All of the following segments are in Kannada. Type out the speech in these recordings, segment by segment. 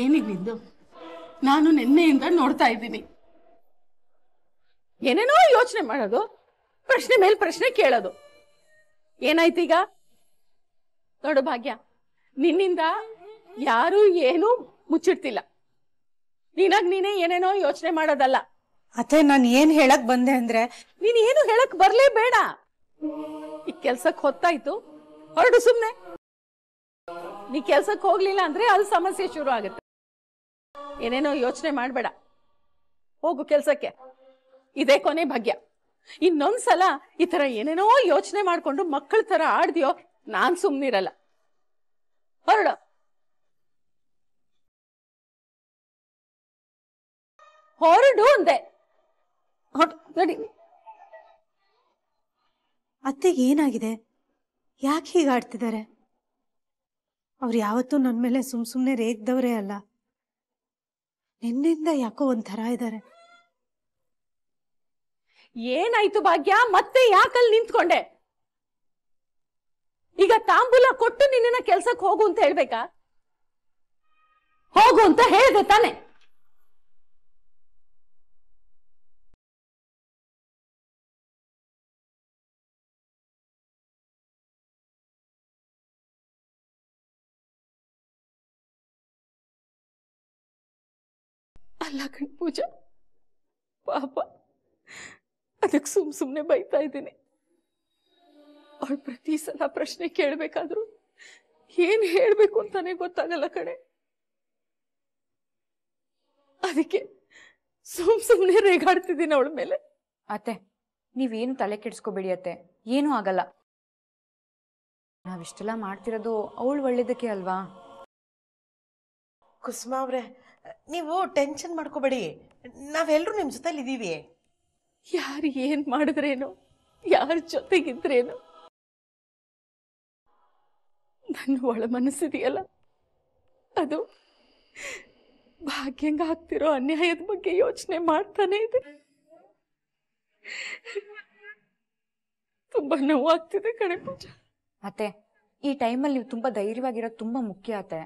ಏನಿಗ್ ನಾನು ನಿನ್ನೆಯಿಂದ ನೋಡ್ತಾ ಇದ್ದೀನಿ ಏನೇನೋ ಯೋಚನೆ ಮಾಡೋದು ಪ್ರಶ್ನೆ ಮೇಲೆ ಪ್ರಶ್ನೆ ಕೇಳೋದು ಏನಾಯ್ತೀಗ ನೋಡು ಭಾಗ್ಯ ನಿನ್ನಿಂದ ಯಾರು ಏನೂ ಮುಚ್ಚಿಡ್ತಿಲ್ಲ ನೀನಾಗ್ ನೀನೇ ಏನೇನೋ ಯೋಚನೆ ಮಾಡೋದಲ್ಲ ಅತ್ತೆ ನಾನು ಏನ್ ಹೇಳಕ್ ಬಂದೆ ಅಂದ್ರೆ ನೀನ್ ಏನು ಹೇಳಕ್ ಬರ್ಲೇ ಬೇಡ ಈ ಕೆಲ್ಸಕ್ ಹೊತ್ತಾಯ್ತು ಹೊರಡು ಸುಮ್ನೆ ನೀ ಕೆಲ್ಸಕ್ಕೆ ಹೋಗ್ಲಿಲ್ಲ ಅಂದ್ರೆ ಅಲ್ಲಿ ಸಮಸ್ಯೆ ಶುರು ಆಗುತ್ತೆ ಏನೇನೋ ಯೋಚನೆ ಮಾಡಬೇಡ ಹೋಗು ಕೆಲಸಕ್ಕೆ ಇದೇ ಕೊನೆ ಭಾಗ್ಯ ಇನ್ನೊಂದ್ಸಲ ಈ ತರ ಏನೇನೋ ಯೋಚನೆ ಮಾಡ್ಕೊಂಡು ಮಕ್ಕಳ ತರ ಆಡ್ದಿಯೋ ನಾನ್ ಸುಮ್ನಿರಲ್ಲ ಹೊರಡು ಹೊರಡು ಅಂದೆ ನೋಡಿ ಅತ್ತೆಗೆ ಏನಾಗಿದೆ ಯಾಕೆ ಹೀಗಾಡ್ತಿದ್ದಾರೆ ಅವ್ರು ಯಾವತ್ತೂ ನನ್ನ ಮೇಲೆ ಸುಮ್ ಸುಮ್ಮನೆ ರೇಗ್ದವರೇ ಅಲ್ಲ ನಿನ್ನಿಂದ ಯಾಕೋ ಒಂಥರ ಇದ್ದಾರೆ ಏನಾಯ್ತು ಭಾಗ್ಯ ಮತ್ತೆ ಯಾಕಲ್ಲಿ ನಿಂತ್ಕೊಂಡೆ ಈಗ ತಾಂಬೂಲ ಕೊಟ್ಟು ನಿನ್ನ ಕೆಲ್ಸಕ್ಕೆ ಹೋಗು ಅಂತ ಹೇಳ್ಬೇಕಾ ಹೋಗು ಅಂತ ಹೇಳಿದೆ ತಾನೆ ಅಲ್ಲ ಪೂಜಾ ಪಾಪ ಅದಕ್ಕೆ ಸುಮ್ ಸುಮ್ನೆ ಬೈತಾ ಇದ್ದೀನಿ ಅವಳು ಪ್ರತಿ ಸಲ ಪ್ರಶ್ನೆ ಕೇಳಬೇಕಾದ್ರು ಏನು ಹೇಳಬೇಕು ಅಂತಾನೆ ಗೊತ್ತಾಗಲ್ಲ ಕಣೆ ಅದಕ್ಕೆ ಸುಮ್ ಸುಮ್ನೆ ರೇಗಾಡ್ತಿದ್ದೀನಿ ಅವಳ ಮೇಲೆ ಅತ್ತೆ ನೀವೇನು ತಲೆ ಕೆಡಿಸ್ಕೋಬೇಡಿ ಅತ್ತೆ ಏನೂ ಆಗಲ್ಲ ನಾವಿಷ್ಟೆಲ್ಲ ಮಾಡ್ತಿರೋದು ಅವಳು ಒಳ್ಳೇದಕ್ಕೆ ಅಲ್ವಾ ಕುಸುಮ ಅವ್ರೆ ನೀವು ಟೆನ್ಷನ್ ಮಾಡ್ಕೋಬೇಡಿ ನಾವೆಲ್ಲರೂ ನಿಮ್ಮ ಜೊತೆಲಿ ಇದ್ದೀವಿ ಯಾರು ಏನು ಮಾಡಿದ್ರೇನೋ ಯಾರ ಜೊತೆಗಿದ್ರೇನು ನನ್ನ ಒಳ ಮನಸ್ಸಿದೆಯಲ್ಲ ಅದು ಭಾಗ್ಯಂಗ ಆಗ್ತಿರೋ ಅನ್ಯಾಯದ ಬಗ್ಗೆ ಯೋಚನೆ ಮಾಡ್ತಾನೆ ಇದೆ ತುಂಬಾ ನೋವಾಗ್ತಿದೆ ಕಣೆ ಪೂಜಾ ಅತ್ತೆ ಈ ಟೈಮಲ್ಲಿ ನೀವು ತುಂಬಾ ಧೈರ್ಯವಾಗಿರೋದು ತುಂಬಾ ಮುಖ್ಯ ಅತ್ತೆ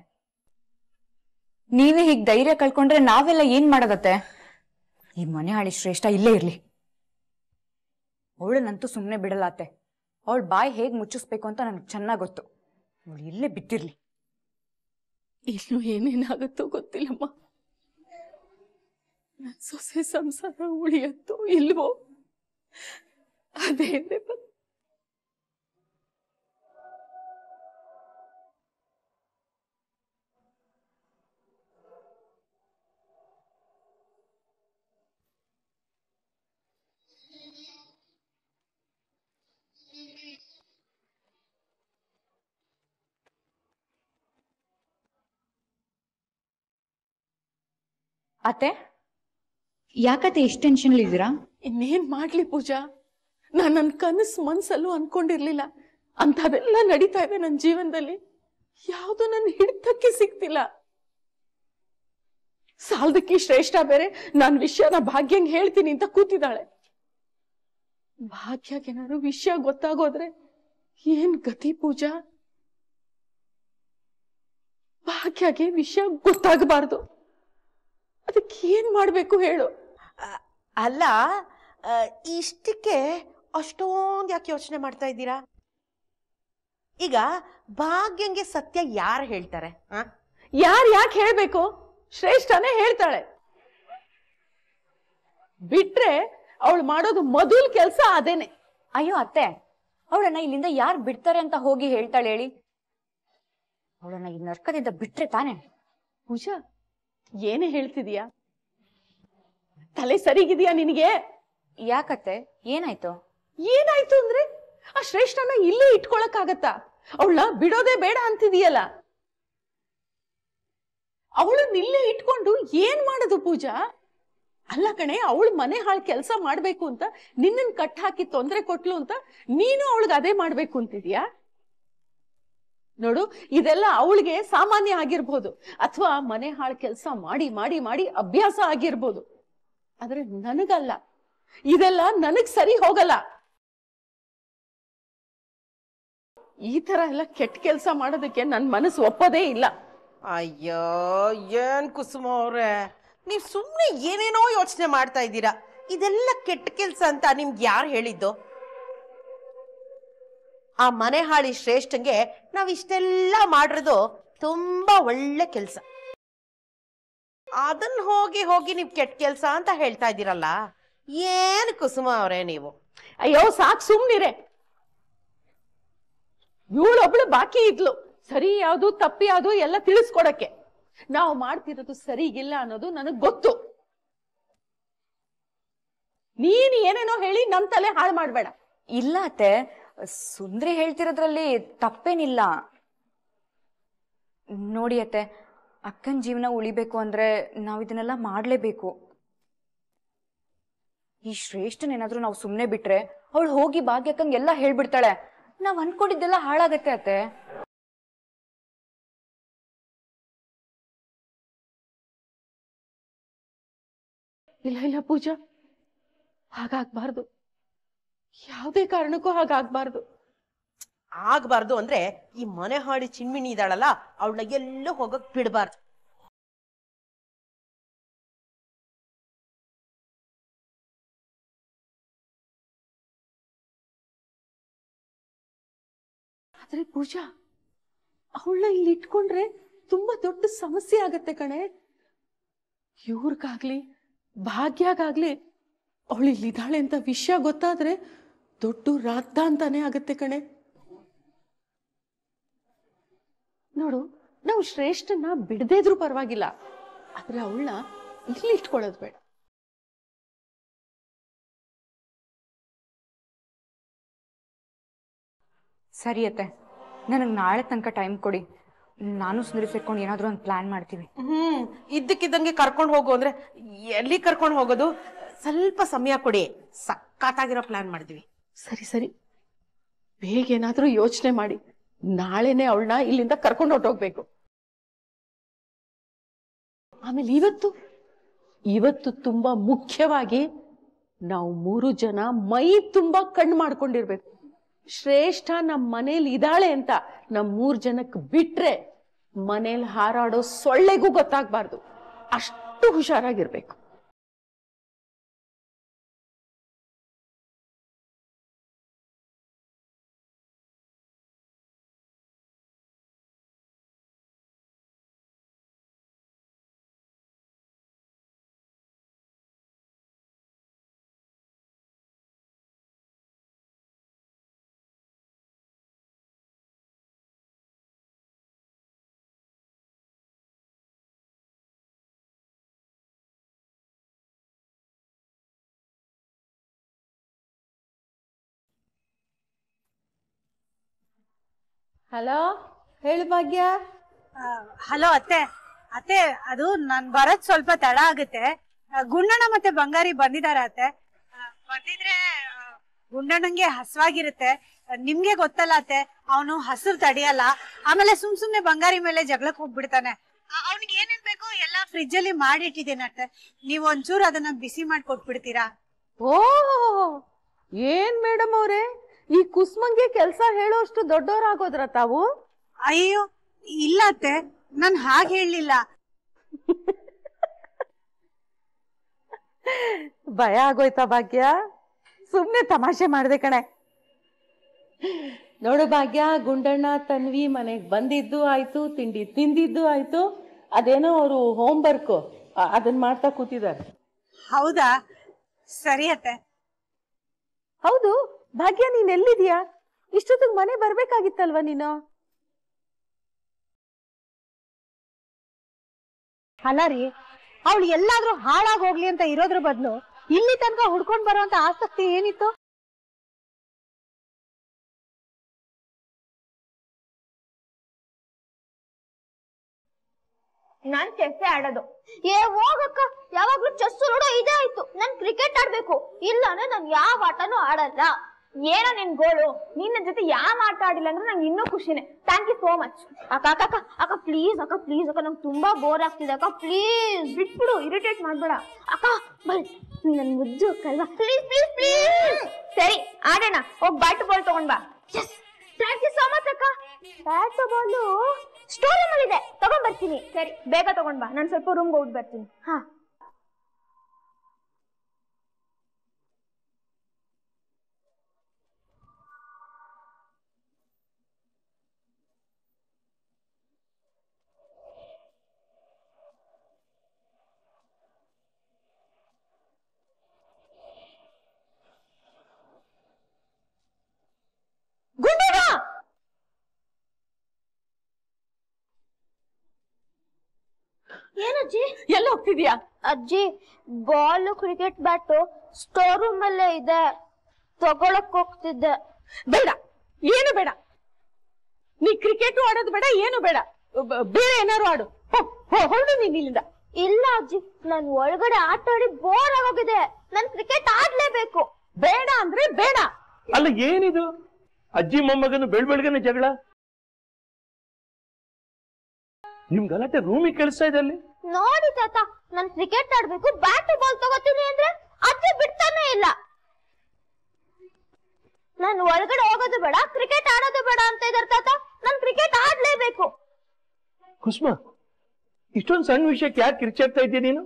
ನೀವೇ ಹೀಗ್ ಧೈರ್ಯ ಕಳ್ಕೊಂಡ್ರೆ ನಾವೆಲ್ಲ ಏನ್ ಮಾಡೋದತ್ತೆ ಈ ಮನೆ ಹಾಳಿ ಶ್ರೇಷ್ಠ ಇಲ್ಲೇ ಇರ್ಲಿ ಅವಳನ್ನಂತೂ ಸುಮ್ಮನೆ ಬಿಡಲಾತೆ ಅವಳು ಬಾಯಿ ಹೇಗ್ ಮುಚ್ಚಿಸ್ಬೇಕು ಅಂತ ನನಗೆ ಚೆನ್ನಾಗ್ ಗೊತ್ತು ಅವಳು ಇಲ್ಲೇ ಬಿದ್ದಿರ್ಲಿ ಇನ್ನು ಏನೇನಾಗುತ್ತೋ ಗೊತ್ತಿಲ್ಲಮ್ಮ ಸೊಸೆ ಸಂಸಾರ ಉಳಿಯತ್ತೋ ಇಲ್ವೋ ಅದೇ ಬಂತು ಅತ್ತೆ ಯಾಕತ್ತೆ ಎಷ್ಟು ಟೆನ್ಷನ್ ಇದ್ದೀರಾ ಇನ್ನೇನ್ ಮಾಡ್ಲಿ ಪೂಜಾ ನಾನ್ ನನ್ ಕನಸು ಮನ್ಸಲ್ಲೂ ಅನ್ಕೊಂಡಿರ್ಲಿಲ್ಲ ಅಂತದೆಲ್ಲ ನಡೀತಾ ಇದೆ ನನ್ನ ಜೀವನದಲ್ಲಿ ಯಾವ್ದು ನನ್ನ ಹಿಡಿತಕ್ಕೆ ಸಿಕ್ತಿಲ್ಲ ಸಾಲದಕ್ಕೆ ಶ್ರೇಷ್ಠ ಬೇರೆ ನಾನ್ ವಿಷಯನ ಭಾಗ್ಯಂಗ್ ಹೇಳ್ತೀನಿ ಅಂತ ಕೂತಿದ್ದಾಳೆ ಭಾಗ್ಯಕ್ಕೆ ವಿಷಯ ಗೊತ್ತಾಗೋದ್ರೆ ಏನ್ ಗತಿ ಪೂಜಾ ಭಾಗ್ಯಕ್ಕೆ ವಿಷಯ ಗೊತ್ತಾಗಬಾರ್ದು ಏನ್ ಮಾಡ್ಬೇಕು ಹೇಳು ಅಲ್ಲ ಇಷ್ಟಕ್ಕೆ ಅಷ್ಟೊಂದು ಯಾಕೆ ಯೋಚನೆ ಮಾಡ್ತಾ ಇದ್ದೀರಾ ಈಗ ಭಾಗ್ಯಂಗೆ ಸತ್ಯ ಯಾರು ಹೇಳ್ತಾರೆ ಯಾರು ಯಾಕೆ ಹೇಳ್ಬೇಕು ಶ್ರೇಷ್ಠನೇ ಹೇಳ್ತಾಳೆ ಬಿಟ್ರೆ ಅವಳು ಮಾಡೋದು ಮೊದಲ್ ಕೆಲಸ ಅದೇನೆ ಅಯ್ಯೋ ಅತ್ತೆ ಅವಳನ್ನ ಇಲ್ಲಿಂದ ಯಾರು ಬಿಡ್ತಾರೆ ಅಂತ ಹೋಗಿ ಹೇಳ್ತಾಳೆ ಹೇಳಿ ಅವಳನ್ನ ಈ ನರ್ಕದಿಂದ ಬಿಟ್ರೆ ತಾನೆ ಪೂಜಾ ಏನೇ ಹೇಳ್ತಿದೀಯಾ ತಲೆ ಸರಿಗಿದೆಯಾ ನಿನಗೆ ಯಾಕತ್ತೆ ಏನಾಯ್ತು ಏನಾಯ್ತು ಅಂದ್ರೆ ಆ ಶ್ರೇಷ್ಠನ ಇಲ್ಲೇ ಆಗತ್ತಾ ಅವಳ ಬಿಡೋದೇ ಬೇಡ ಅಂತಿದೀಯಲ್ಲ ಅವಳನ್ನ ಇಲ್ಲೇ ಇಟ್ಕೊಂಡು ಏನ್ ಮಾಡೋದು ಪೂಜಾ ಅಲ್ಲ ಕಣೆ ಅವಳು ಮನೆ ಹಾಳ್ ಕೆಲಸ ಮಾಡ್ಬೇಕು ಅಂತ ನಿನ್ನ ಕಟ್ ಹಾಕಿ ತೊಂದರೆ ಕೊಟ್ಲು ಅಂತ ನೀನು ಅವಳಗ್ ಅದೇ ಮಾಡ್ಬೇಕು ಅಂತಿದ್ಯಾ ನೋಡು ಇದೆಲ್ಲ ಅವಳಿಗೆ ಸಾಮಾನ್ಯ ಆಗಿರ್ಬೋದು ಅಥವಾ ಮನೆ ಹಾಳು ಕೆಲಸ ಮಾಡಿ ಮಾಡಿ ಮಾಡಿ ಅಭ್ಯಾಸ ಆಗಿರ್ಬೋದು ಆದ್ರೆ ನನಗಲ್ಲ ಇದೆಲ್ಲ ನನಗ್ ಸರಿ ಹೋಗಲ್ಲ ಈ ತರ ಎಲ್ಲ ಕೆಟ್ಟ ಕೆಲಸ ಮಾಡೋದಕ್ಕೆ ನನ್ ಮನಸ್ಸು ಒಪ್ಪದೇ ಇಲ್ಲ ಅಯ್ಯೋ ಏನ್ ಕುಸುಮ ಅವ್ರೆ ನೀವ್ ಸುಮ್ನೆ ಏನೇನೋ ಯೋಚನೆ ಮಾಡ್ತಾ ಇದ್ದೀರಾ ಇದೆಲ್ಲ ಕೆಟ್ಟ ಕೆಲ್ಸ ಅಂತ ನಿಮ್ಗೆ ಯಾರು ಹೇಳಿದ್ದು ಆ ಮನೆ ಹಾಳಿ ಶ್ರೇಷ್ಠಂಗೆ ನಾವ್ ಇಷ್ಟೆಲ್ಲ ಮಾಡಿರೋದು ತುಂಬಾ ಒಳ್ಳೆ ಕೆಲ್ಸ ಅದನ್ ಹೋಗಿ ಹೋಗಿ ನೀವ್ ಕೆಟ್ಟ ಕೆಲ್ಸ ಅಂತ ಹೇಳ್ತಾ ಇದ್ದೀರಲ್ಲ ಏನ್ ಕುಸುಮ ಅವರೇ ನೀವು ಅಯ್ಯೋ ಸಾಕ್ ಸುಮ್ನಿರೆ ಇವಳೊಬ್ಳು ಬಾಕಿ ಇದ್ಲು ಸರಿ ಯಾವ್ದು ತಪ್ಪಿ ಯಾವುದು ಎಲ್ಲ ತಿಳಿಸ್ಕೊಡಕ್ಕೆ ನಾವು ಮಾಡ್ತಿರೋದು ಸರಿಗಿಲ್ಲ ಅನ್ನೋದು ನನಗ್ ಗೊತ್ತು ನೀನ್ ಏನೇನೋ ಹೇಳಿ ನನ್ ತಲೆ ಹಾಳು ಮಾಡ್ಬೇಡ ಇಲ್ಲ ಅತ್ತೆ ಸುಂದ್ರಿ ಹೇಳ್ತಿರೋದ್ರಲ್ಲಿ ತಪ್ಪೇನಿಲ್ಲ ನೋಡಿ ಅತ್ತೆ ಅಕ್ಕನ ಜೀವನ ಉಳಿಬೇಕು ಅಂದ್ರೆ ನಾವು ಇದನ್ನೆಲ್ಲ ಮಾಡಲೇಬೇಕು ಈ ಶ್ರೇಷ್ಠನೇನಾದ್ರೂ ನಾವು ಸುಮ್ಮನೆ ಬಿಟ್ರೆ ಅವಳು ಹೋಗಿ ಭಾಗ್ಯಕ್ಕಂಗೆಲ್ಲ ಹೇಳ್ಬಿಡ್ತಾಳೆ ನಾವ್ ಅನ್ಕೊಂಡಿದ್ದೆಲ್ಲ ಹಾಳಾಗತ್ತೆ ಅತ್ತೆ ಇಲ್ಲ ಇಲ್ಲ ಪೂಜಾ ಹಾಗಾಗ್ಬಾರ್ದು ಯಾವುದೇ ಕಾರಣಕ್ಕೂ ಹಾಗಾಗ್ಬಾರ್ದು ಆಗ್ಬಾರ್ದು ಅಂದ್ರೆ ಈ ಮನೆ ಹಾಡಿ ಚಿನ್ಮಿಣಿ ಇದ್ದಾಳಲ್ಲ ಅವಳನ್ನ ಎಲ್ಲ ಹೋಗಕ್ ಬಿಡಬಾರ್ದು ಆದ್ರೆ ಪೂಜಾ ಅವಳನ್ನ ಇಲ್ಲಿ ಇಟ್ಕೊಂಡ್ರೆ ತುಂಬಾ ದೊಡ್ಡ ಸಮಸ್ಯೆ ಆಗತ್ತೆ ಕಣೆ ಇವ್ರಿಗಾಗ್ಲಿ ಭಾಗ್ಯಾಗಾಗ್ಲಿ ಅವಳು ಇಲ್ಲಿದ್ದಾಳೆ ಅಂತ ವಿಷಯ ಗೊತ್ತಾದ್ರೆ ದೊಡ್ಡ ರಾತ ಅಂತಾನೆ ಆಗತ್ತೆ ಕಣೆ ನೋಡು ನಾವು ಶ್ರೇಷ್ಠನ ಬಿಡದೇ ಪರವಾಗಿಲ್ಲ ಆದ್ರೆ ಅವಳನ್ನ ಇಲ್ಲಿ ಇಟ್ಕೊಳ್ಳೋದು ಬೇಡ ಸರಿಯತ್ತೆ ನನಗೆ ನಾಳೆ ತನಕ ಟೈಮ್ ಕೊಡಿ ನಾನು ಸುಂದರಿ ಸೇರ್ಕೊಂಡು ಏನಾದರೂ ಒಂದು ಪ್ಲಾನ್ ಮಾಡ್ತೀವಿ ಹ್ಮ್ ಇದ್ದಕ್ಕಿದ್ದಂಗೆ ಕರ್ಕೊಂಡು ಹೋಗು ಅಂದ್ರೆ ಎಲ್ಲಿ ಕರ್ಕೊಂಡು ಹೋಗೋದು ಸ್ವಲ್ಪ ಸಮಯ ಕೊಡಿ ಸಖತ್ತಾಗಿರೋ ಪ್ಲಾನ್ ಮಾಡ್ತೀವಿ ಸರಿ ಸರಿ ಬೇಗ ಬೇಗೇನಾದರೂ ಯೋಚನೆ ಮಾಡಿ ನಾಳೆನೆ ಅವಳನ್ನ ಇಲ್ಲಿಂದ ಕರ್ಕೊಂಡು ಹೊಟ್ಟೋಗ್ಬೇಕು ಆಮೇಲೆ ಇವತ್ತು ಇವತ್ತು ತುಂಬಾ ಮುಖ್ಯವಾಗಿ ನಾವು ಮೂರು ಜನ ಮೈ ತುಂಬಾ ಕಣ್ಣು ಮಾಡ್ಕೊಂಡಿರ್ಬೇಕು ಶ್ರೇಷ್ಠ ನಮ್ಮ ಮನೇಲಿ ಇದ್ದಾಳೆ ಅಂತ ನಮ್ಮ ಮೂರು ಜನಕ್ಕೆ ಬಿಟ್ರೆ ಮನೇಲಿ ಹಾರಾಡೋ ಸೊಳ್ಳೆಗೂ ಗೊತ್ತಾಗ್ಬಾರ್ದು ಅಷ್ಟು ಹುಷಾರಾಗಿರ್ಬೇಕು ಹಲೋ ಹೇಳು ಭಾಗ್ಯ ಹಲೋ ಅತ್ತೆ ಅತ್ತೆ ಅದು ನಾನ್ ಬರೋದ್ ಸ್ವಲ್ಪ ತಡ ಆಗುತ್ತೆ ಗುಂಡಣ್ಣ ಮತ್ತೆ ಬಂಗಾರಿ ಬಂದಿದಾರ ಅತ್ತೆ ಬಂದಿದ್ರೆ ಗುಂಡಣ್ಣಂಗೆ ಹಸ್ವಾಗಿರುತ್ತೆ ನಿಮ್ಗೆ ಗೊತ್ತಲ್ಲ ಅತ್ತೆ ಅವನು ಹಸಿರು ತಡಿಯಲ್ಲ ಆಮೇಲೆ ಸುಮ್ ಸುಮ್ನೆ ಬಂಗಾರಿ ಮೇಲೆ ಜಗಳಕ್ ಹೋಗ್ಬಿಡ್ತಾನೆ ಅವ್ನಿಗೆ ಏನೇನ್ ಬೇಕು ಎಲ್ಲಾ ಫ್ರಿಜ್ ಅಲ್ಲಿ ಅತ್ತೆ ನೀವ್ ಒಂಚೂರು ಅದನ್ನ ಬಿಸಿ ಮಾಡಿ ಕೊಟ್ಬಿಡ್ತೀರಾ ಓ ಏನ್ ಮೇಡಮ್ ಅವ್ರೆ ಈ ಕುಸ್ಮಂಗೆ ಕೆಲಸ ಹೇಳೋಷ್ಟು ದೊಡ್ಡವರಾಗೋದ್ರ ತಾವು ಅಯ್ಯೋ ಇಲ್ಲ ನಾನು ಹಾಗೆ ಹೇಳಲಿಲ್ಲ ಭಯ ಆಗೋಯ್ತಾ ಭಾಗ್ಯ ಸುಮ್ನೆ ತಮಾಷೆ ಮಾಡ್ದೆ ಕಣೆ ನೋಡು ಭಾಗ್ಯ ಗುಂಡಣ್ಣ ತನ್ವಿ ಮನೆಗ್ ಬಂದಿದ್ದು ಆಯ್ತು ತಿಂಡಿ ತಿಂದಿದ್ದು ಆಯ್ತು ಅದೇನೋ ಅವರು ಹೋಮ್ ವರ್ಕ್ ಅದನ್ನ ಮಾಡ್ತಾ ಕೂತಿದ್ದಾರೆ ಹೌದಾ ಸರಿ ಅತ್ತೆ ಹೌದು ಭಾಗ್ಯ ನೀನ್ ಎಲ್ಲಿದ್ಯಾ ಇಷ್ಟೊತ್ತಿಗೆ ಮನೆ ಬರ್ಬೇಕಾಗಿತ್ತಲ್ವ ನೀನು ಅಲ್ಲ ರೀ ಅವಳು ಎಲ್ಲಾದ್ರೂ ಹಾಳಾಗ್ ಹೋಗ್ಲಿ ಅಂತ ಇರೋದ್ರ ಬದಲು ಇಲ್ಲಿ ತನಕ ಹುಡ್ಕೊಂಡ್ ಬರುವಂತ ಆಸಕ್ತಿ ಏನಿತ್ತು ನಾನ್ ಚೆಸ್ ಆಡೋದು ಏ ಹೋಗಕ್ಕ ಯಾವಾಗ್ಲೂ ಚೆಸ್ ನೋಡೋ ಇದೇ ಆಯ್ತು ನಾನ್ ಕ್ರಿಕೆಟ್ ಆಡ್ಬೇಕು ಇಲ್ಲ ನಾನ್ ಯಾವ ಆಟನೂ ಆಡಲ್ಲ ಏನೋ ನಿನ್ ಗೋಳು ನಿನ್ನ ಜೊತೆ ಯಾವ ಆಟ ಆಡಿಲ್ಲ ಅಂದ್ರೆ ನಂಗೆ ಇನ್ನೂ ಖುಷಿನೇ ಥ್ಯಾಂಕ್ ಯು ಸೋ ಮಚ್ ಅಕ್ಕ ಅಕ್ಕ ಅಕ್ಕ ಅಕ್ಕ ಪ್ಲೀಸ್ ಅಕ್ಕ ಪ್ಲೀಸ್ ಅಕ್ಕ ನಂಗೆ ತುಂಬಾ ಬೋರ್ ಆಗ್ತಿದೆ ಅಕ್ಕ ಪ್ಲೀಸ್ ಬಿಟ್ಬಿಡು ಇರಿಟೇಟ್ ಮಾಡ್ಬೇಡ ಅಕ್ಕ ಬರಿ ನನ್ ಮುದ್ದು ಕಲ್ವಾ ಪ್ಲೀಸ್ ಪ್ಲೀಸ್ ಪ್ಲೀಸ್ ಸರಿ ಆಡೋಣ ಹೋಗ್ ಬ್ಯಾಟ್ ಬಾಲ್ ತಗೊಂಡ್ ಬಾ yes thank you so much ಅಕ್ಕ ಬ್ಯಾಟ್ ಬಾಲು ಸ್ಟೋರ್ ರೂಮಲ್ಲಿದೆ ತಗೊಂಡ್ ಬರ್ತೀನಿ ಸರಿ ಬೇಗ ತಗೊಂಡ್ ಬಾ ನಾನು ಸ್ವಲ್ಪ ರೂಮ್ಗೆ ಹೋಗ್ಬಿಟ್ಟು ಬರ್ತೀನಿ ಹಾ ಏನಜ್ಜಿ ಎಲ್ಲ ಹೋಗ್ತಿದ್ಯಾ ಅಜ್ಜಿ ball cricket bat store room ಅಲ್ಲೇ ಇದೆ ತಗೊಳಕ್ ಹೋಗ್ತಿದ್ದೆ ಬೇಡ ಏನು ಬೇಡ ನೀ ಕ್ರಿಕೆಟ್ ಆಡೋದು ಬೇಡ ಏನು ಬೇಡ ಬೇರೆ ಏನಾರು ಆಡು ಹೋ- ಹೊರಡು ನೀನ್ ಇಲ್ಲಿಂದ ಇಲ್ಲ ಅಜ್ಜಿ ನಾನು ಒಳಗಡೆ ಆಟ ಆಡಿ ಬೋರ್ ಆಗೋಗಿದೆ ನನ್ ಕ್ರಿಕೆಟ್ ಆಡ್ಲೇಬೇಕು ಬೇಡ ಅಂದ್ರೆ ಬೇಡ ಅಲ್ಲ ಏನಿದು ಅಜ್ಜಿ ಮೊಮ್ಮಗನು ಬೆಳ್ ಜಗಳ ನಿಮ್ ಗಲಾಟೆ ರೂಮಿ ಕೇಳಿಸ್ತಾ ಇದೆ ಅಲ್ಲಿ ನೋಡಿ ತಾತ ನಾನು ಕ್ರಿಕೆಟ್ ಆಡ್ಬೇಕು ಬ್ಯಾಟ್ ಬಾಲ್ ತಗೋತೀನಿ ಅಂದ್ರೆ ಅಜ್ಜಿ ಬಿಡ್ತಾನೆ ಇಲ್ಲ ನಾನು ಒಳಗಡೆ ಹೋಗೋದು ಬೇಡ ಕ್ರಿಕೆಟ್ ಆಡೋದು ಬೇಡ ಅಂತ ಇದಾರೆ ತಾತ ನಾನು ಕ್ರಿಕೆಟ್ ಆಡ್ಲೇಬೇಕು ಕುಸ್ಮ ಇಷ್ಟೊಂದು ಸಣ್ಣ ವಿಷಯಕ್ಕೆ ಯಾರು ಕಿರ್ಚಾಡ್ತಾ ಇದ್ದೀಯ ನೀನು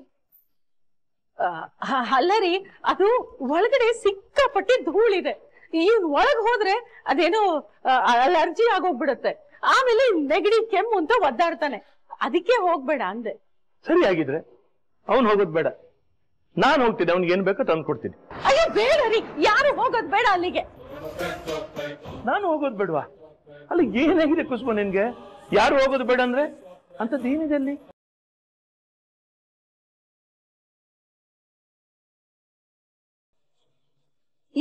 ಅಲ್ಲ ರೀ ಅದು ಒಳಗಡೆ ಸಿಕ್ಕಾಪಟ್ಟಿ ಧೂಳಿದೆ ಈ ಒಳಗ್ ಹೋದ್ರೆ ಅದೇನೋ ಅಲರ್ಜಿ ಆಗೋಗ್ಬಿಡತ್ತೆ ಆಮೇಲೆ ನೆಗಡಿ ಕೆಮ್ಮು ಅಂತ ಒದ್ದಾಡ್ತಾನೆ ಅದಕ್ಕೆ ಹೋಗ್ಬೇಡ ಅಂದೆ ಸರಿ ಆಗಿದ್ರೆ ಅವನು ಹೋಗೋದ್ ಬೇಡ ನಾನು ಹೋಗ್ತೀನಿ ಅವ್ನಿಗೆ ಏನ್ ಬೇಕೋ ತಂದು ಕೊಡ್ತೀನಿ ಅಯ್ಯೋ ಬೇಡ ರೀ ಯಾರು ಹೋಗೋದ್ ಬೇಡ ಅಲ್ಲಿಗೆ ನಾನು ಹೋಗೋದ್ ಬೇಡವಾ ಅಲ್ಲಿ ಏನಾಗಿದೆ ಕುಸುಮ ನಿನ್ಗೆ ಯಾರು ಹೋಗೋದು ಬೇಡ ಅಂದ್ರೆ ಅಂತ ಏನಿದೆ ಅಲ್ಲಿ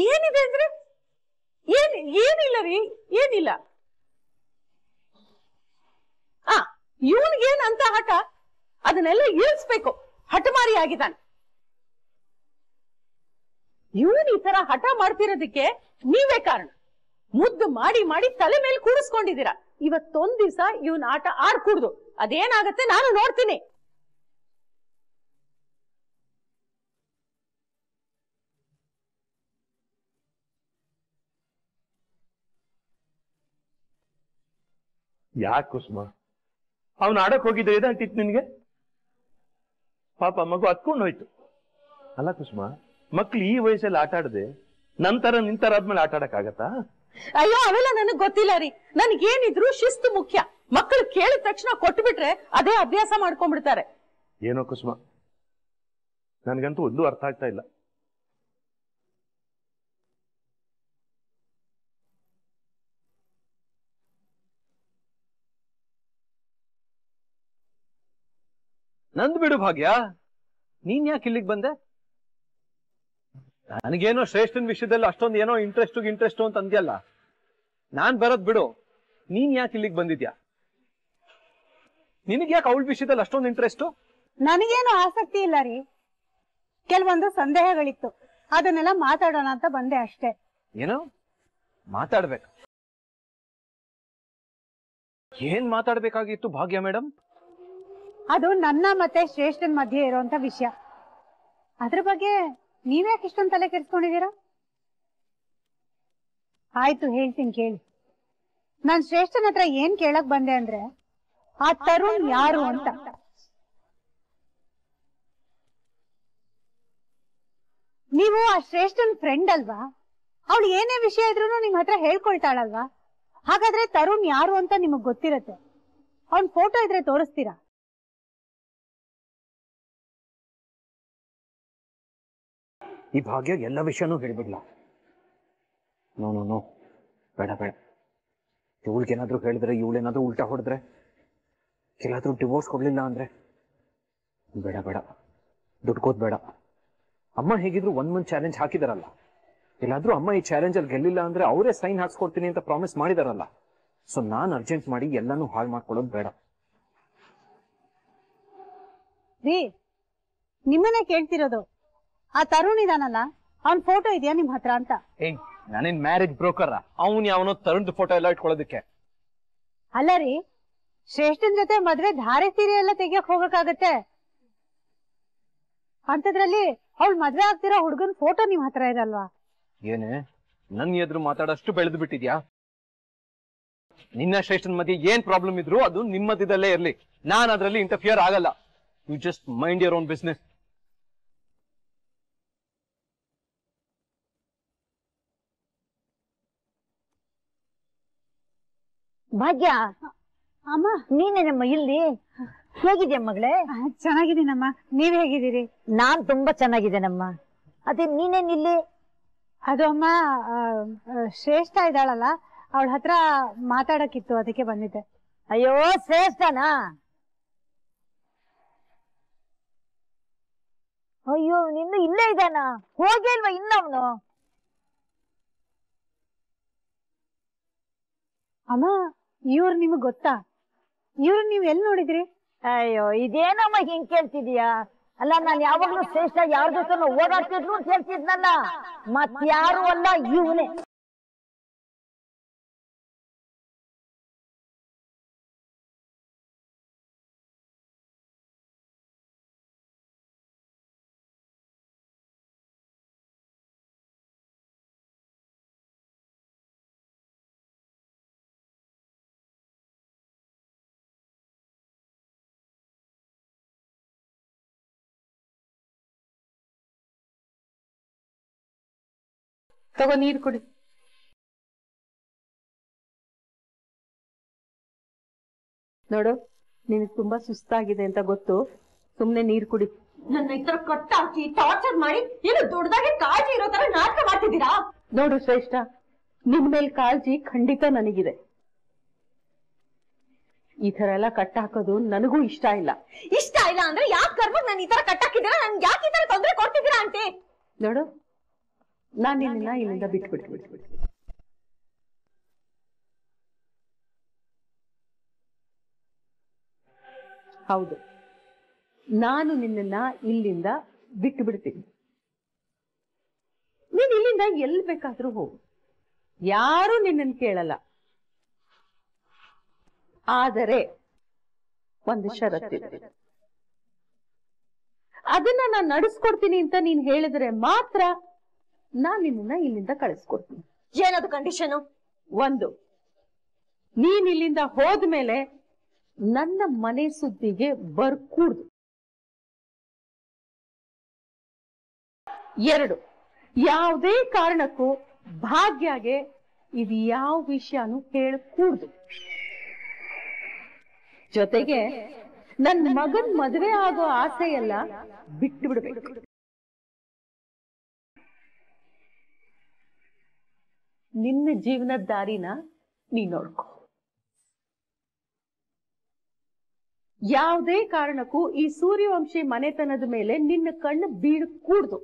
ಏನಿದೆ ಅಂದ್ರೆ ಏನ್ ಏನಿಲ್ಲ ರೀ ಏನಿಲ್ಲ ಏನ್ ಅಂತ ಹಠ ಅದನ್ನೆಲ್ಲ ಇಳಿಸ್ಬೇಕು ಹಠಮಾರಿ ಆಗಿದ್ದಾನೆ ಇವನ್ ಈ ತರ ಹಠ ಮಾಡ್ತಿರೋದಕ್ಕೆ ನೀವೇ ಕಾರಣ ಮುದ್ದು ಮಾಡಿ ಮಾಡಿ ತಲೆ ಮೇಲೆ ಕೂಡಿಸ್ಕೊಂಡಿದ್ದೀರಾ ಇವತ್ತೊಂದ್ ದಿವ್ಸ ಇವನ್ ಆಟ ಆಡ್ಕೂಡ್ದು ಅದೇನಾಗತ್ತೆ ನಾನು ನೋಡ್ತೀನಿ ಯಾಕೆ ಅವನು ಆಡಕ್ ಹೋಗಿದ್ದ ಇದಾಗ್ತಿತ್ತು ನಿನ್ಗೆ ಪಾಪ ಮಗು ಹತ್ಕೊಂಡು ಹೋಯ್ತು ಅಲ್ಲ ಕುಸುಮಾ ಮಕ್ಳು ಈ ವಯಸ್ಸಲ್ಲಿ ಆಟ ಆಡದೆ ನಂತರ ನಿಂತರ ಆದ್ಮೇಲೆ ಆಟ ಆಡಕ್ ಆಗತ್ತಾ ಅಯ್ಯೋ ಅವೆಲ್ಲ ನನಗ್ ಗೊತ್ತಿಲ್ಲ ರೀ ನನ್ಗೇನಿದ್ರು ಶಿಸ್ತು ಮುಖ್ಯ ಮಕ್ಕಳು ಕೇಳಿದ ತಕ್ಷಣ ಬಿಟ್ರೆ ಅದೇ ಅಭ್ಯಾಸ ಮಾಡ್ಕೊಂಡ್ಬಿಡ್ತಾರೆ ಏನೋ ಕುಸುಮಾ ನನ್ಗಂತೂ ಒಂದು ಅರ್ಥ ಆಗ್ತಾ ಇಲ್ಲ ನಂದ್ ಬಿಡು ಭಾಗ್ಯ ನೀನ್ ಯಾಕೆ ಇಲ್ಲಿಗ್ ಬಂದೆ ನನಗೇನೋ ಶ್ರೇಷ್ಠನ್ ವಿಷಯದಲ್ಲಿ ಅಷ್ಟೊಂದು ಏನೋ ಇಂಟ್ರೆಸ್ಟು ಇಂಟ್ರೆಸ್ಟ್ ಅಂತ ಅಂದ್ಯಲ್ಲ ನಾನ್ ಬರೋದ್ ಬಿಡು ನೀನ್ ಯಾಕೆ ಇಲ್ಲಿಗ್ ಬಂದಿದ್ಯಾ ನಿನಗ್ ಯಾಕೆ ಅವಳ ವಿಷಯದಲ್ಲಿ ಅಷ್ಟೊಂದು ಇಂಟ್ರೆಸ್ಟ್ ನನಗೇನು ಆಸಕ್ತಿ ಇಲ್ಲ ರೀ ಕೆಲವೊಂದು ಸಂದೇಹಗಳಿತ್ತು ಅದನ್ನೆಲ್ಲ ಮಾತಾಡೋಣ ಅಂತ ಬಂದೆ ಅಷ್ಟೇ ಏನೋ ಮಾತಾಡ್ಬೇಕು ಏನ್ ಮಾತಾಡ್ಬೇಕಾಗಿತ್ತು ಭಾಗ್ಯ ಮೇಡಮ್ ಅದು ನನ್ನ ಮತ್ತೆ ಶ್ರೇಷ್ಠನ್ ಮಧ್ಯೆ ಇರುವಂತ ವಿಷಯ ಅದ್ರ ಬಗ್ಗೆ ನೀವ್ಯಾಕೆ ಇಷ್ಟೊಂದು ತಲೆ ಕೆಡಿಸ್ಕೊಂಡಿದ್ದೀರಾ ಆಯ್ತು ಹೇಳ್ತೀನಿ ಕೇಳಿ ನಾನ್ ಶ್ರೇಷ್ಠನ್ ಹತ್ರ ಏನ್ ಕೇಳಕ್ ಬಂದೆ ಅಂದ್ರೆ ಆ ತರುಣ್ ಯಾರು ಅಂತ ನೀವು ಆ ಶ್ರೇಷ್ಠನ್ ಫ್ರೆಂಡ್ ಅಲ್ವಾ ಅವಳು ಏನೇ ವಿಷಯ ಇದ್ರು ನಿಮ್ ಹತ್ರ ಹೇಳ್ಕೊಳ್ತಾಳಲ್ವಾ ಹಾಗಾದ್ರೆ ತರುಣ್ ಯಾರು ಅಂತ ನಿಮಗ್ ಗೊತ್ತಿರತ್ತೆ ಅವನ್ ಫೋಟೋ ಇದ್ರೆ ತೋರಿಸ್ತೀರಾ ಈ ಭಾಗ್ಯ ಎಲ್ಲ ವಿಷಯನೂ ಹೇಳಿಬಿಡ್ಲ ನೋ ನೋ ನೋ ಬೇಡ ಬೇಡ ಏನಾದ್ರೂ ಹೇಳಿದ್ರೆ ಇವಳೇನಾದರೂ ಉಲ್ಟಾ ಹೊಡೆದ್ರೆ ಎಲ್ಲಾದರೂ ಡಿವೋರ್ಸ್ ಕೊಡಲಿಲ್ಲ ಅಂದರೆ ಬೇಡ ಬೇಡ ದುಡ್ಕೋದು ಬೇಡ ಅಮ್ಮ ಹೇಗಿದ್ರು ಒಂದು ಮಂತ್ ಚಾಲೆಂಜ್ ಹಾಕಿದಾರಲ್ಲ ಎಲ್ಲಾದರೂ ಅಮ್ಮ ಈ ಚಾಲೆಂಜಲ್ಲಿ ಗೆಲ್ಲಿಲ್ಲ ಅಂದರೆ ಅವರೇ ಸೈನ್ ಹಾಕ್ಸ್ಕೊಡ್ತೀನಿ ಅಂತ ಪ್ರಾಮಿಸ್ ಮಾಡಿದಾರಲ್ಲ ಸೊ ನಾನು ಅರ್ಜೆಂಟ್ ಮಾಡಿ ಎಲ್ಲಾನು ಹಾಳು ಮಾಡ್ಕೊಳ್ಳೋದು ಬೇಡ ನಿಮ್ಮನ್ನೇ ಕೇಳ್ತಿರೋದು ಆ ತರುಣ್ ಇದಾನಲ್ಲ ಅವ್ನ್ ಫೋಟೋ ಇದೆಯಾ ನಿಮ್ ಹತ್ರ ಅಂತ ನಾನೇನ್ ಮ್ಯಾರೇಜ್ ಬ್ರೋಕರ್ ಅವನ್ ಯಾವನೋ ತರುಣ್ ಫೋಟೋ ಎಲ್ಲ ಇಟ್ಕೊಳ್ಳೋದಕ್ಕೆ ಅಲ್ಲ ರೀ ಶ್ರೇಷ್ಠನ್ ಜೊತೆ ಮದ್ವೆ ಧಾರೆ ಸೀರೆ ಎಲ್ಲ ತೆಗಿಯಕ್ ಹೋಗಕ್ಕಾಗತ್ತೆ ಅಂತದ್ರಲ್ಲಿ ಅವ್ಳ ಮದ್ವೆ ಆಗ್ತಿರೋ ಹುಡುಗನ್ ಫೋಟೋ ನಿಮ್ ಹತ್ರ ಇರಲ್ವಾ ಏನೇ ನನ್ ಎದುರು ಮಾತಾಡೋಷ್ಟು ಬೆಳೆದು ಬಿಟ್ಟಿದ್ಯಾ ನಿನ್ನ ಶ್ರೇಷ್ಠನ್ ಮಧ್ಯೆ ಏನ್ ಪ್ರಾಬ್ಲಮ್ ಇದ್ರು ಅದು ನಿಮ್ಮದಿದಲ್ಲೇ ಇರ್ಲಿ ನಾನ್ ಅದ್ರಲ್ಲಿ ಇಂಟರ್ಫಿಯರ್ ಆಗಲ್ಲ you just mind your own business Bhagya ಅಮ್ಮ ನೀನೇನಮ್ಮ ಇಲ್ಲಿ ಹೇಗಿದ್ಯಾ ಮಗಳೇ ಚೆನ್ನಾಗಿದ್ದೀನಮ್ಮ ನೀವ್ ಹೇಗಿದ್ದೀರಿ ನಾನ್ ತುಂಬಾ ಚೆನ್ನಾಗಿದ್ದೇನಮ್ಮ ಅದೇ ನೀನೇನ್ ಇಲ್ಲಿ ಅದು ಅಮ್ಮ ಶ್ರೇಷ್ಠ ಇದ್ದಾಳಲ್ಲ ಅವಳ ಹತ್ರ ಮಾತಾಡಕ್ಕಿತ್ತು ಅದಕ್ಕೆ ಬಂದಿದ್ದೆ ಅಯ್ಯೋ ಶ್ರೇಷ್ಠನಾ ಅಯ್ಯೋ ನಿನ್ನ ಇಲ್ಲೇ ಇದಾನ ಹೋಗೇ ಇನ್ನು ಇನ್ನವನು ಅಮ್ಮ ಇವ್ರು ನಿಮ್ಗ್ ಗೊತ್ತಾ ಇವ್ರು ನೀವ್ ಎಲ್ಲಿ ನೋಡಿದ್ರಿ ಅಯ್ಯೋ ಇದೇನಮ್ಮ ಹಿಂಗ್ ಕೇಳ್ತಿದ್ಯಾ ಅಲ್ಲ ನಾನ್ ಯಾವಾಗ್ಲೂ ಶ್ರೇಷ್ಠ ಯಾರ ಜೊತೆ ಓಡಾಡ್ತಿದ್ರು ಅಂತ ಹೇಳ್ತಿದ್ನಲ್ಲ ಮತ್ ಯಾರು ಅಲ್ಲ ಇವನೇ ತಗೋ ನೀರು ಕುಡಿ ನೋಡು ನಿನಗೆ ತುಂಬಾ ಸುಸ್ತಾಗಿದೆ ಅಂತ ಗೊತ್ತು ಸುಮ್ನೆ ನೀರು ಕುಡಿ ನನ್ನ ಇತರ ತರ ಕಟ್ಟಾಕಿ ಟಾರ್ಚರ್ ಮಾಡಿ ಏನು ದೊಡ್ಡದಾಗಿ ಕಾಳಜಿ ಇರೋ ತರ ನಾಟಕ ಮಾಡ್ತಿದ್ದೀರಾ ನೋಡು ಶ್ರೇಷ್ಠ ನಿಮ್ ಮೇಲೆ ಕಾಳಜಿ ಖಂಡಿತ ನನಗಿದೆ ಈ ತರ ಎಲ್ಲ ಹಾಕೋದು ನನಗೂ ಇಷ್ಟ ಇಲ್ಲ ಇಷ್ಟ ಇಲ್ಲ ಅಂದ್ರೆ ಯಾಕೆ ಕರ್ಮ ನಾನು ಈ ತರ ಕಟ್ಟಾಕಿದ್ದೀರಾ ನನ್ಗೆ ಯಾಕೆ ಈ ತರ ತೊಂದರೆ ಕೊಡ್ತಿದ್ದೀರಾ ಅಂತೆ ನೋಡು ನಾನು ನಿನ್ನ ಇಲ್ಲಿಂದ ಬಿಟ್ಟು ಬಿಟ್ಟು ಬಿಟ್ಟು ಬಿಟ್ಟು ಹೌದು ನಾನು ನಿನ್ನನ್ನ ಇಲ್ಲಿಂದ ಬಿಟ್ಟು ಬಿಡ್ತೀನಿ ನೀನ್ ಇಲ್ಲಿಂದ ಎಲ್ಲಿ ಬೇಕಾದ್ರೂ ಹೋಗು ಯಾರು ನಿನ್ನನ್ನು ಕೇಳಲ್ಲ ಆದರೆ ಒಂದು ಷರತ್ತಿದೆ ಅದನ್ನ ನಾನು ನಡೆಸ್ಕೊಡ್ತೀನಿ ಅಂತ ನೀನ್ ಹೇಳಿದ್ರೆ ಮಾತ್ರ ನಾನ್ ನಿನ್ನ ಇಲ್ಲಿಂದ ಕಳಿಸ್ಕೊಡ್ತೀನಿ ಏನದು ಕಂಡೀಷನ್ ಒಂದು ನೀನ್ ಇಲ್ಲಿಂದ ಹೋದ್ಮೇಲೆ ನನ್ನ ಮನೆ ಸುದ್ದಿಗೆ ಬರ್ಕೂಡ್ದು ಎರಡು ಯಾವುದೇ ಕಾರಣಕ್ಕೂ ಭಾಗ್ಯಗೆ ಇದು ಯಾವ ವಿಷಯನು ಹೇಳ್ಕೂಡ್ದು ಜೊತೆಗೆ ನನ್ನ ಮಗನ್ ಮದುವೆ ಆಗೋ ಆಸೆ ಎಲ್ಲ ಬಿಟ್ಟು ಬಿಡ್ಬೇಕು ನಿನ್ನ ಜೀವನದ ದಾರಿನ ನೀ ನೋಡ್ಕೋ ಯಾವುದೇ ಕಾರಣಕ್ಕೂ ಈ ಸೂರ್ಯವಂಶಿ ಮನೆತನದ ಮೇಲೆ ನಿನ್ನ ಕಣ್ಣು ಬೀಳ್ ಕೂಡ್ದು